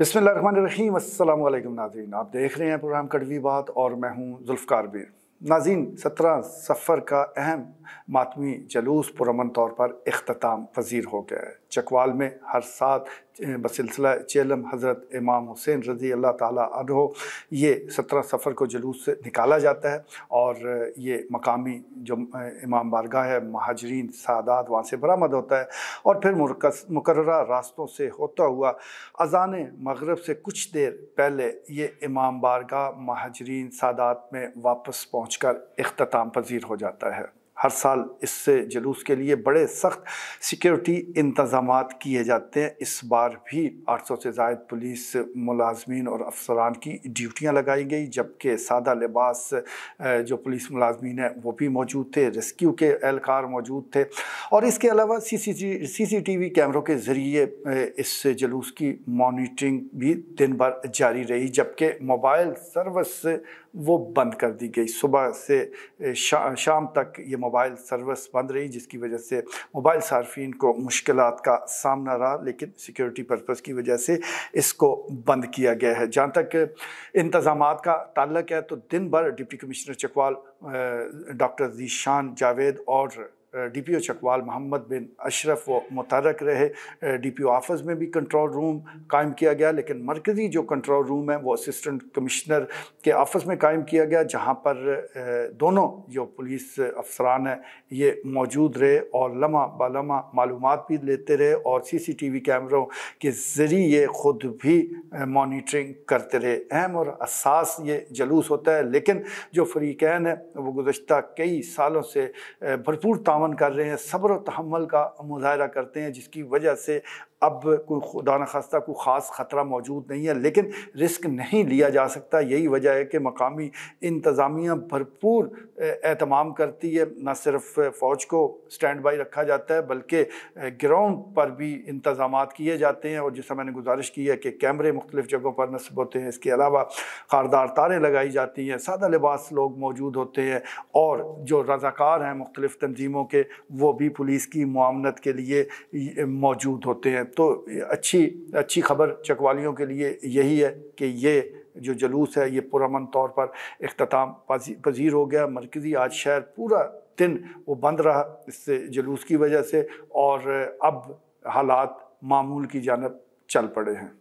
बिसमीम अल्लाम नाजीन आप देख रहे हैं प्रोग्राम कड़वी बात और मैं हूं जुल्फ़ार बीर नाजीन सत्रह सफ़र का अहम मातमी जलूस पुरमन तौर पर अख्ताम पजीर हो गया है चकवाल में हर सात बसिलसिला चेलम हज़रत इमाम हुसैन रज़ी अल्लाह तहो ये सत्रह सफ़र को जलूस से निकाला जाता है और ये मकामी जो इमाम बारगाह है महाजरीन सादात वहाँ से बरामद होता है और फिर मुकर रास्तों से होता हुआ अजान मगरब से कुछ देर पहले ये इमाम बारगाह महाजरीन सादात में वापस पहुँच पहुंचकर कर पजीर हो जाता है हर साल इससे जुलूस के लिए बड़े सख्त सिक्योरिटी इंतजाम किए जाते हैं इस बार भी आठ सौ से जायद पुलिस मुलाजमीन और अफसरान की ड्यूटियाँ लगाई गई जबकि सादा लिबास जो पुलिस मुलाजमीन हैं वो भी मौजूद थे रेस्क्यू के एहलकार मौजूद थे और इसके अलावा सी सी टी वी कैमरों के ज़रिए इस जुलूस की मॉनिटरिंग भी दिन भर जारी रही जबकि मोबाइल सर्विस वो बंद कर दी गई सुबह से शा, शाम तक ये मोबाइल सर्विस बंद रही जिसकी वजह से मोबाइल सार्फिन को मुश्किल का सामना रहा लेकिन सिक्योरिटी पर्पज़ की वजह से इसको बंद किया गया है जहाँ तक इंतज़ाम का ताल्लक है तो दिन भर deputy commissioner Chakwal doctor Zeeshan Javed और D P O Chakwal Mohammad bin Ashraf व मुतरक रहे डी पी ओ आफिस में भी कंट्रोल रूम कायम किया गया लेकिन मरकज़ी जो कंट्रोल रूम है वो असिस्टेंट कमिश्नर के आफिस में कायम किया गया जहाँ पर दोनों जो पुलिस अफसरान हैं ये मौजूद रहे और लम्हा बलमा मालूम भी लेते रहे और सी सी टी वी कैमरों के ज़रिए ख़ुद भी मोनिटरिंग करते रहे अहम और असास ये जलूस होता है लेकिन जो फरीकैन है वो गुज्त कई सालों से भरपूर ताम तावन कर रहे हैं सब्र तहमल का मुजाहरा करते हैं जिसकी वजह से अब कोई खुदा नखास्ता कोई ख़ास ख़तरा मौजूद नहीं है लेकिन रिस्क नहीं लिया जा सकता यही वजह है कि मकामी इंतज़ामिया भरपूर एहतमाम करती है न सिर्फ फ़ौज को स्टैंड बाई रखा जाता है बल्कि ग्राउंड पर भी इंतज़ाम किए जाते हैं और जैसा मैंने गुजारिश की है कि कैमरे मुख्तलिफ़ जगहों पर नस्ब होते हैं इसके अलावा खारदार तारें लगाई जाती हैं सादा लिबास लोग मौजूद होते हैं और जो रज़ाकार हैं मुख्तलिफ़ तनजीमों के वो भी पुलिस की मामनत के लिए मौजूद होते हैं तो अच्छी अच्छी खबर चकवालियों के लिए यही है कि ये जो जलूस है ये पुरमन तौर पर अख्ताम पजीर हो गया मरकज़ी आज शहर पूरा दिन वो बंद रहा इससे जलूस की वजह से और अब हालात मामूल की जानब चल पड़े हैं